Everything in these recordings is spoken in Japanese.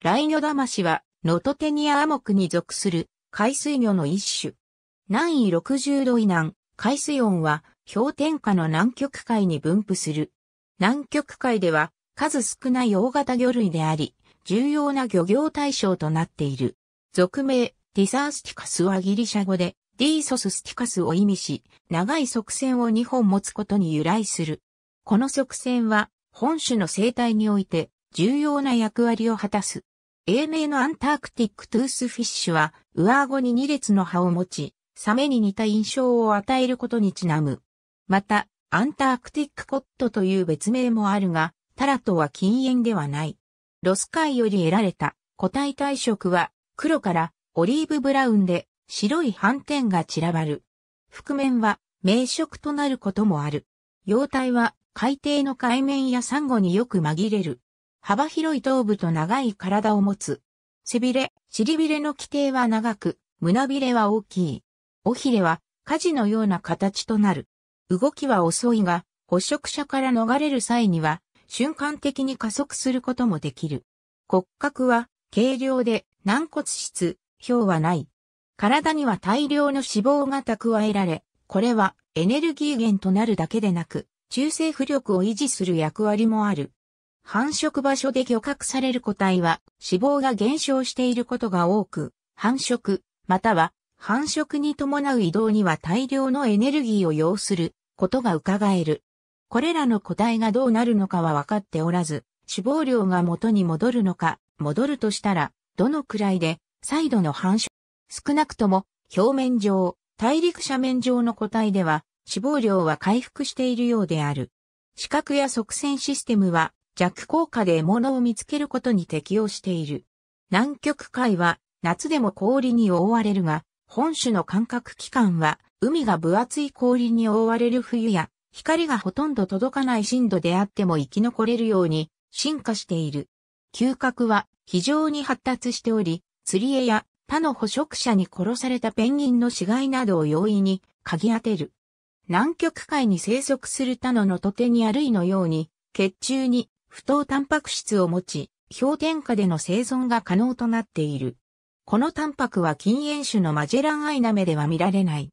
ライ魂ダマシは、ノトテニア亜目に属する海水魚の一種。南緯60度以南、海水温は氷点下の南極海に分布する。南極海では数少ない大型魚類であり、重要な漁業対象となっている。俗名、ディサースティカスはギリシャ語で、ディーソススティカスを意味し、長い側線を2本持つことに由来する。この側線は、本種の生態において、重要な役割を果たす。英名のアンタークティックトゥースフィッシュは、上顎に2列の歯を持ち、サメに似た印象を与えることにちなむ。また、アンタークティックコットという別名もあるが、タラとは禁煙ではない。ロス海より得られた個体体色は黒からオリーブブラウンで白い斑点が散らばる。覆面は名色となることもある。様体は海底の海面やサンゴによく紛れる。幅広い頭部と長い体を持つ。背びれ、尻びれの規定は長く、胸びれは大きい。尾ひれは、火事のような形となる。動きは遅いが、捕食者から逃れる際には、瞬間的に加速することもできる。骨格は、軽量で、軟骨質、表はない。体には大量の脂肪が蓄えられ、これはエネルギー源となるだけでなく、中性浮力を維持する役割もある。繁殖場所で漁獲される個体は脂肪が減少していることが多く、繁殖、または繁殖に伴う移動には大量のエネルギーを要することが伺える。これらの個体がどうなるのかは分かっておらず、死亡量が元に戻るのか、戻るとしたら、どのくらいで、再度の繁殖。少なくとも、表面上、大陸斜面上の個体では、死亡量は回復しているようである。視覚や側線システムは、弱効果で獲物を見つけることに適応している。南極海は夏でも氷に覆われるが、本種の感覚器官は海が分厚い氷に覆われる冬や光がほとんど届かない深度であっても生き残れるように進化している。嗅覚は非常に発達しており、釣り絵や他の捕食者に殺されたペンギンの死骸などを容易に嗅ぎ当てる。南極海に生息する他ののとてにあるいのように、血中に不当タンパク質を持ち、氷点下での生存が可能となっている。このタンパクは禁煙種のマジェランアイナメでは見られない。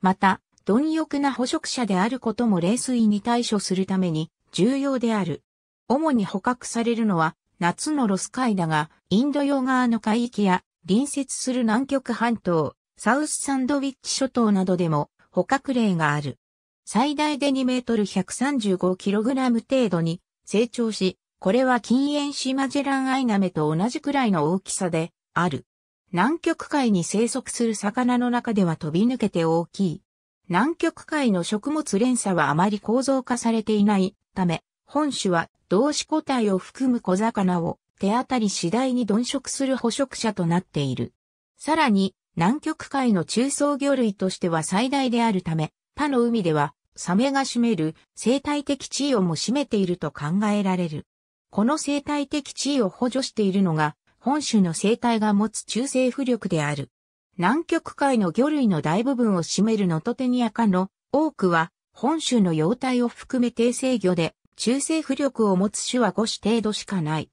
また、貪欲な捕食者であることも冷水に対処するために重要である。主に捕獲されるのは夏のロス海だが、インド洋側の海域や隣接する南極半島、サウスサンドウィッチ諸島などでも捕獲例がある。最大で2メートル135キログラム程度に成長し、これは禁煙シマジェランアイナメと同じくらいの大きさである。南極海に生息する魚の中では飛び抜けて大きい。南極海の食物連鎖はあまり構造化されていないため、本種は動詞個体を含む小魚を手当たり次第に鈍食する捕食者となっている。さらに、南極海の中層魚類としては最大であるため、他の海ではサメが占める生態的地位をも占めていると考えられる。この生態的地位を補助しているのが、本州の生態が持つ中性浮力である。南極海の魚類の大部分を占めるノトテニア科の多くは、本州の幼体を含め低生魚で、中性浮力を持つ種は5種程度しかない。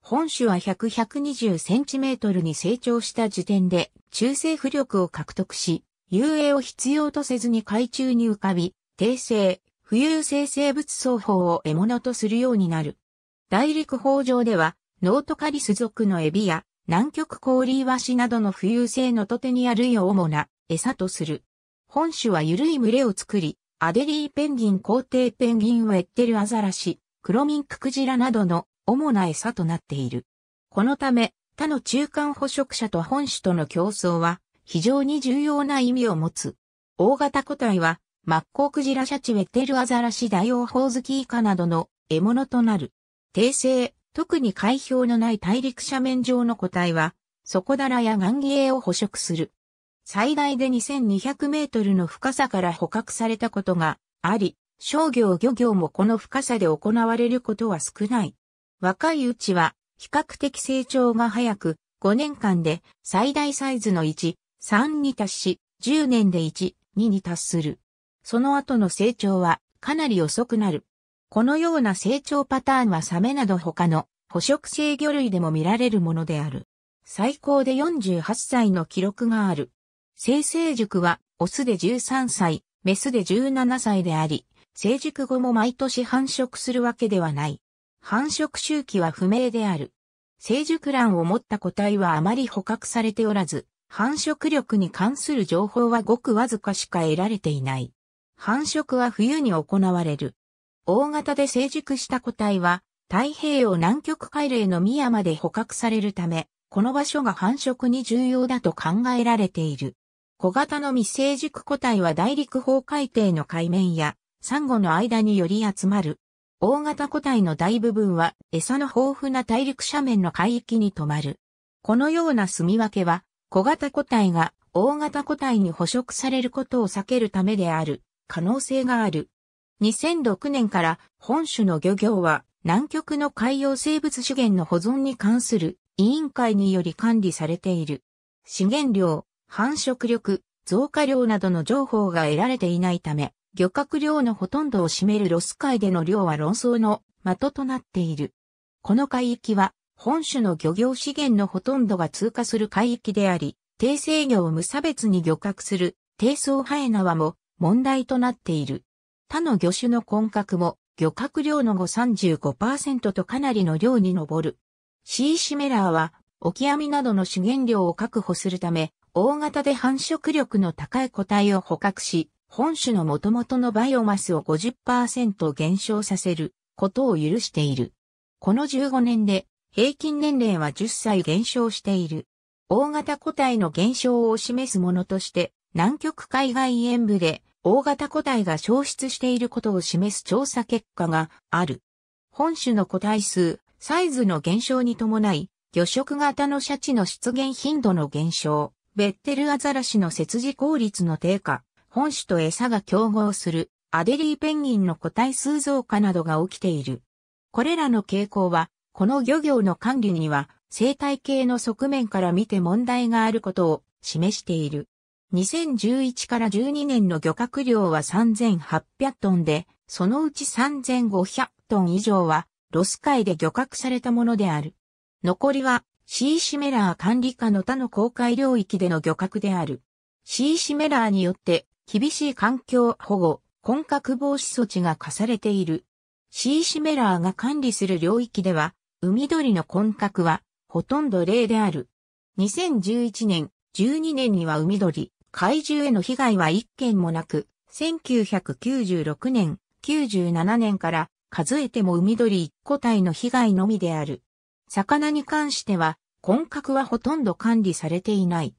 本種は100-120センチメートルに成長した時点で中性浮力を獲得し、遊泳を必要とせずに海中に浮かび、定性、浮遊性生物双方を獲物とするようになる。大陸法上では、ノートカリス属のエビや、南極氷イワシなどの浮遊性のトテニア類を主な餌とする。本種は緩い群れを作り、アデリーペンギン、皇帝ペンギン、ウェッテルアザラシ、クロミンククジラなどの主な餌となっている。このため、他の中間捕食者と本種との競争は非常に重要な意味を持つ。大型個体はマッコウクジラシャチウテルアザラシダイオウホウズキイカなどの獲物となる。訂正、特に海氷のない大陸斜面上の個体は、底だらやガンギエを捕食する。最大で2200メートルの深さから捕獲されたことがあり、商業漁業もこの深さで行われることは少ない。若いうちは比較的成長が早く、5年間で最大サイズの1、3に達し、10年で1、2に達する。その後の成長はかなり遅くなる。このような成長パターンはサメなど他の捕食性魚類でも見られるものである。最高で48歳の記録がある。生成塾はオスで13歳、メスで17歳であり、成熟後も毎年繁殖するわけではない。繁殖周期は不明である。成熟卵を持った個体はあまり捕獲されておらず、繁殖力に関する情報はごくわずかしか得られていない。繁殖は冬に行われる。大型で成熟した個体は、太平洋南極海嶺の宮まで捕獲されるため、この場所が繁殖に重要だと考えられている。小型の未成熟個体は大陸崩海底の海面や、サンゴの間により集まる。大型個体の大部分は餌の豊富な大陸斜面の海域に止まる。このような住み分けは、小型個体が大型個体に捕食されることを避けるためである。可能性がある。2006年から本種の漁業は南極の海洋生物資源の保存に関する委員会により管理されている。資源量、繁殖力、増加量などの情報が得られていないため、漁獲量のほとんどを占めるロス海での量は論争の的となっている。この海域は本種の漁業資源のほとんどが通過する海域であり、低制魚を無差別に漁獲する低層ハエナワも問題となっている。他の魚種の根核も漁獲量の535%とかなりの量に上る。シーシメラーは、オキアミなどの資源量を確保するため、大型で繁殖力の高い個体を捕獲し、本種の元々のバイオマスを50%減少させることを許している。この15年で平均年齢は10歳減少している。大型個体の減少を示すものとして、南極海外沿部で大型個体が消失していることを示す調査結果がある。本種の個体数、サイズの減少に伴い、魚食型のシャチの出現頻度の減少、ベッテルアザラシの切除効率の低下、本種と餌が競合するアデリーペンギンの個体数増加などが起きている。これらの傾向は、この漁業の管理には生態系の側面から見て問題があることを示している。2011から12年の漁獲量は3800トンで、そのうち3500トン以上はロス海で漁獲されたものである。残りはシーシメラー管理下の他の公海領域での漁獲である。シーシメラーによって厳しい環境保護、混獲防止措置が課されている。シーシメラーが管理する領域では、海鳥の混獲はほとんど例である。2011年、12年には海鳥、怪獣への被害は一件もなく、1996年、97年から数えても海鳥一個体の被害のみである。魚に関しては、根格はほとんど管理されていない。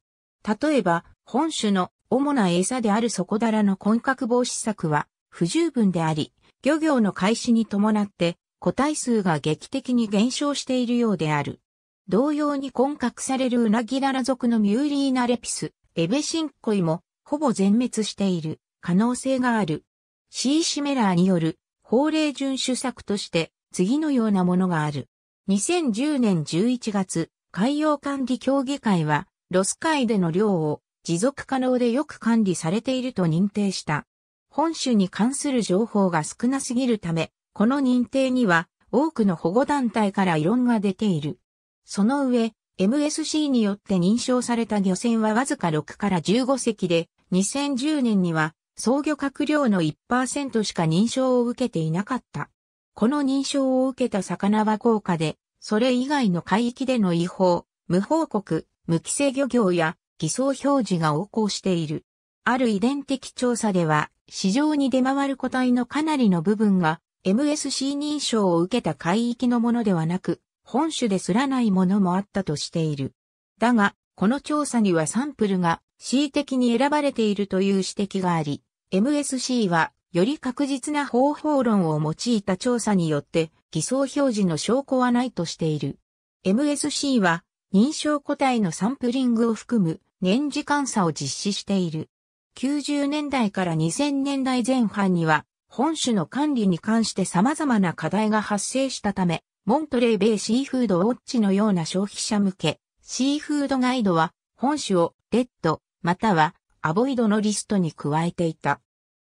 例えば、本種の主な餌である底だらの根格防止策は不十分であり、漁業の開始に伴って個体数が劇的に減少しているようである。同様に根格されるウナギダラ族のミューリーナレピス、エベシンコイもほぼ全滅している可能性がある。シー・シメラーによる法令遵守策として次のようなものがある。2010年11月、海洋管理協議会はロス海での漁を持続可能でよく管理されていると認定した。本種に関する情報が少なすぎるため、この認定には多くの保護団体から異論が出ている。その上、MSC によって認証された漁船はわずか6から15隻で、2010年には創業閣僚の1%しか認証を受けていなかった。この認証を受けた魚は高価で、それ以外の海域での違法、無報告、無規制漁業や偽装表示が横行している。ある遺伝的調査では、市場に出回る個体のかなりの部分が MSC 認証を受けた海域のものではなく、本種ですらないものもあったとしている。だが、この調査にはサンプルが恣意的に選ばれているという指摘があり、MSC はより確実な方法論を用いた調査によって偽装表示の証拠はないとしている。MSC は認証個体のサンプリングを含む年次監査を実施している。90年代から2000年代前半には本種の管理に関して様々な課題が発生したため、モントレーベイシーフードウォッチのような消費者向け、シーフードガイドは本種をレッド、またはアボイドのリストに加えていた。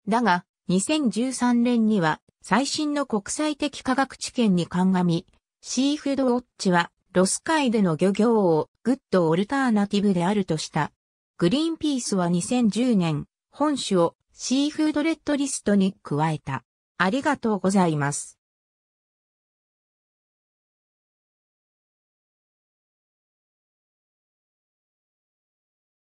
だが、2013年には最新の国際的科学知見に鑑み、シーフードウォッチはロス海での漁業をグッドオルターナティブであるとした。グリーンピースは2010年、本種をシーフードレッドリストに加えた。ありがとうございます。